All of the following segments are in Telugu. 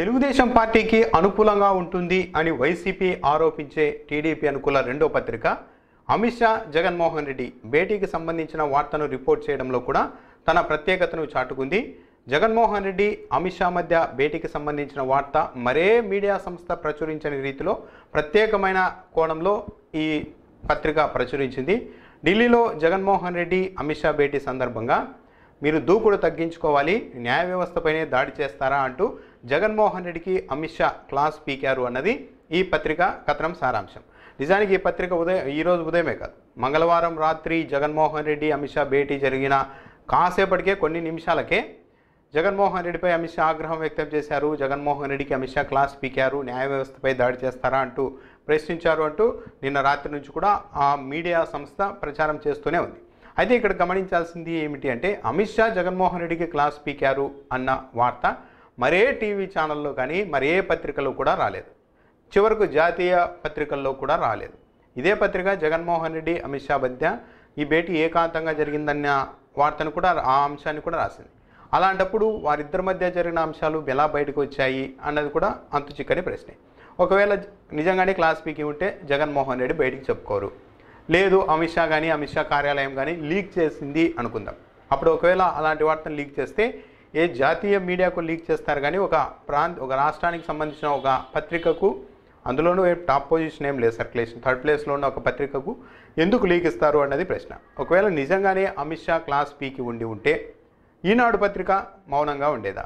తెలుగుదేశం పార్టీకి అనుకూలంగా ఉంటుంది అని వైసీపీ ఆరోపించే టీడీపీ అనుకూల రెండో పత్రిక అమిత్ షా జగన్మోహన్ రెడ్డి భేటీకి సంబంధించిన వార్తను రిపోర్ట్ చేయడంలో కూడా తన ప్రత్యేకతను చాటుకుంది జగన్మోహన్ రెడ్డి అమిత్ షా మధ్య భేటీకి సంబంధించిన వార్త మరే మీడియా సంస్థ ప్రచురించని రీతిలో ప్రత్యేకమైన కోణంలో ఈ పత్రిక ప్రచురించింది ఢిల్లీలో జగన్మోహన్ రెడ్డి అమిత్ షా భేటీ సందర్భంగా మీరు దూకుడు తగ్గించుకోవాలి న్యాయ వ్యవస్థపైనే దాడి చేస్తారా అంటూ జగన్మోహన్ రెడ్డికి అమిత్ షా క్లాస్ పీకారు అన్నది ఈ పత్రిక కథనం సారాంశం నిజానికి ఈ పత్రిక ఉదయం ఈరోజు ఉదయమే కాదు మంగళవారం రాత్రి జగన్మోహన్ రెడ్డి అమిత్ షా భేటీ జరిగిన కాసేపటికే కొన్ని నిమిషాలకే జగన్మోహన్ రెడ్డిపై అమిత్ షా ఆగ్రహం వ్యక్తం చేశారు జగన్మోహన్ రెడ్డికి అమిత్ షా క్లాస్ పీకారు న్యాయ వ్యవస్థపై దాడి చేస్తారా అంటూ ప్రశ్నించారు అంటూ నిన్న రాత్రి నుంచి కూడా ఆ మీడియా సంస్థ ప్రచారం చేస్తూనే ఉంది అయితే ఇక్కడ గమనించాల్సింది ఏమిటి అంటే అమిత్ షా జగన్మోహన్ రెడ్డికి క్లాస్ పీకారు అన్న వార్త మరే టీవీ ఛానల్లో కానీ మరే పత్రికలో కూడా రాలేదు చివరకు జాతీయ పత్రికల్లో కూడా రాలేదు ఇదే పత్రిక జగన్మోహన్ రెడ్డి అమిత్ షా మధ్య ఈ భేటీ ఏకాంతంగా జరిగిందన్న వార్తను కూడా ఆ అంశాన్ని కూడా రాసింది అలాంటప్పుడు వారిద్దరి మధ్య జరిగిన అంశాలు ఎలా బయటకు వచ్చాయి అన్నది కూడా అంతు చిక్కని ప్రశ్నే ఒకవేళ నిజంగానే క్లాస్ పీకి ఉంటే జగన్మోహన్ రెడ్డి బయటికి చెప్పుకోరు లేదు అమిత్ షా కానీ అమిత్ షా కార్యాలయం కానీ లీక్ చేసింది అనుకుందాం అప్పుడు ఒకవేళ అలాంటి వార్తను లీక్ చేస్తే ఏ జాతీయ మీడియాకు లీక్ చేస్తారు కానీ ఒక ప్రాంత ఒక రాష్ట్రానికి సంబంధించిన ఒక పత్రికకు అందులోనూ టాప్ పొజిషన్ ఏం లేదు సర్క్యులేషన్ థర్డ్ ప్లేస్లో ఉన్న ఒక పత్రికకు ఎందుకు లీక్ ఇస్తారు అన్నది ప్రశ్న ఒకవేళ నిజంగానే అమిత్ షా క్లాస్ పీకి ఉండి ఉంటే ఈనాడు పత్రిక మౌనంగా ఉండేదా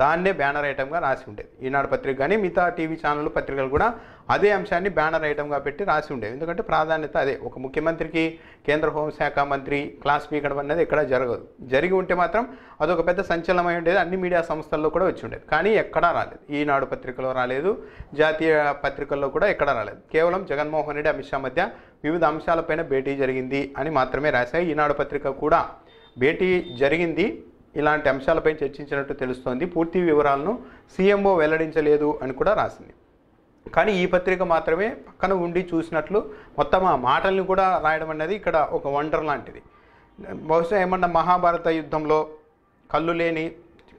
దాన్నే బ్యానర్ ఐటమ్గా రాసి ఉండేది ఈనాడు పత్రిక కానీ మిగతా టీవీ ఛానళ్ళు పత్రికలు కూడా అదే అంశాన్ని బ్యానర్ ఐటమ్గా పెట్టి రాసి ఉండేవి ఎందుకంటే ప్రాధాన్యత అదే ఒక ముఖ్యమంత్రికి కేంద్ర హోంశాఖ మంత్రి క్లాస్ పీకడం అనేది ఎక్కడ జరగదు జరిగి ఉంటే మాత్రం అదొక పెద్ద సంచలనమై ఉండేది అన్ని మీడియా సంస్థల్లో కూడా వచ్చి ఉండేది కానీ ఎక్కడా రాలేదు ఈనాడు పత్రికలో రాలేదు జాతీయ పత్రికల్లో కూడా ఎక్కడా రాలేదు కేవలం జగన్మోహన్ రెడ్డి అమిత్ షా మధ్య వివిధ అంశాలపైన భేటీ జరిగింది అని మాత్రమే రాశాయి ఈనాడు పత్రిక కూడా భేటీ జరిగింది ఇలాంటి అంశాలపై చర్చించినట్టు తెలుస్తోంది పూర్తి వివరాలను సీఎంఓ వెల్లడించలేదు అని కూడా రాసింది కానీ ఈ పత్రిక మాత్రమే పక్కన ఉండి చూసినట్లు మొత్తం ఆ మాటల్ని కూడా రాయడం అనేది ఇక్కడ ఒక వండర్ లాంటిది బహుశా ఏమన్నా మహాభారత యుద్ధంలో కళ్ళు లేని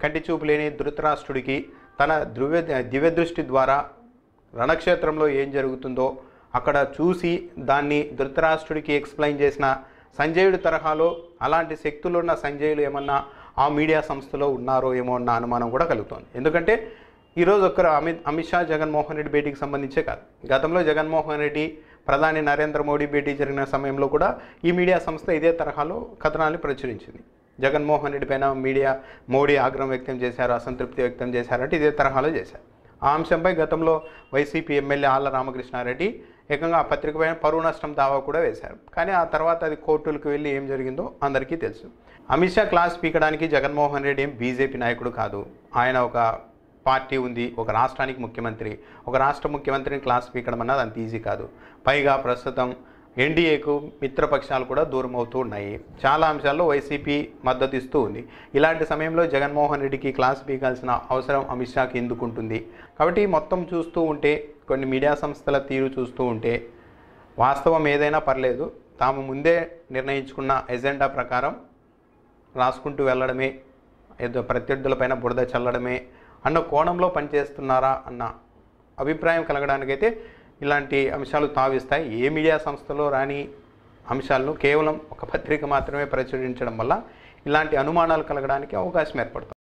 కంటి చూపు లేని ధృతరాష్ట్రుడికి తన దివ్య దివ్యదృష్టి ద్వారా రణక్షేత్రంలో ఏం జరుగుతుందో అక్కడ చూసి దాన్ని ధృతరాష్ట్రుడికి ఎక్స్ప్లెయిన్ చేసిన సంజయుడి తరహాలో అలాంటి శక్తులున్న సంజయులు ఏమన్నా ఆ మీడియా సంస్థలో ఉన్నారో ఏమో అన్న అనుమానం కూడా కలుగుతోంది ఎందుకంటే ఈరోజు ఒక్కరు అమిత్ అమిత్ షా జగన్మోహన్ రెడ్డి భేటీకి సంబంధించే కాదు గతంలో జగన్మోహన్ రెడ్డి ప్రధాని నరేంద్ర మోడీ భేటీ జరిగిన సమయంలో కూడా ఈ మీడియా సంస్థ ఇదే తరహాలో కథనాన్ని ప్రచురించింది జగన్మోహన్ రెడ్డి పైన మీడియా మోడీ ఆగ్రహం వ్యక్తం చేశారు అసంతృప్తి వ్యక్తం చేశారంటే ఇదే తరహాలో చేశారు ఆ అంశంపై గతంలో వైసీపీ ఎమ్మెల్యే ఆళ్ళ రామకృష్ణారెడ్డి ఏకంగా ఆ పత్రిక పైన పరువు నష్టం దావా కూడా వేశారు కానీ ఆ తర్వాత అది కోర్టులకు వెళ్ళి ఏం జరిగిందో అందరికీ తెలుసు అమిత్ షా క్లాస్ పీకడానికి జగన్మోహన్ రెడ్డి ఏం బీజేపీ నాయకుడు కాదు ఆయన ఒక పార్టీ ఉంది ఒక రాష్ట్రానికి ముఖ్యమంత్రి ఒక రాష్ట్ర ముఖ్యమంత్రిని క్లాస్ పీకడం అన్నది అంత ఈజీ కాదు పైగా ప్రస్తుతం ఎన్డీఏకు మిత్రపక్షాలు కూడా దూరం అవుతూ ఉన్నాయి చాలా అంశాల్లో వైసీపీ మద్దతు ఇస్తూ ఉంది ఇలాంటి సమయంలో జగన్మోహన్ రెడ్డికి క్లాస్ పీకాల్సిన అవసరం అమిత్ షాకి ఎందుకుంటుంది కాబట్టి మొత్తం చూస్తూ ఉంటే కొన్ని మీడియా సంస్థల తీరు చూస్తూ ఉంటే వాస్తవం ఏదైనా పర్లేదు తాము ముందే నిర్ణయించుకున్న ఎజెండా ప్రకారం రాసుకుంటూ వెళ్ళడమే ఏదో ప్రత్యర్థులపైన బురద చల్లడమే అన్న కోణంలో పనిచేస్తున్నారా అన్న అభిప్రాయం కలగడానికైతే ఇలాంటి అంశాలు తావిస్తాయి ఏ మీడియా సంస్థలో రాని అంశాలను కేవలం ఒక పత్రిక మాత్రమే ప్రచురించడం వల్ల ఇలాంటి అనుమానాలు కలగడానికి అవకాశం ఏర్పడుతుంది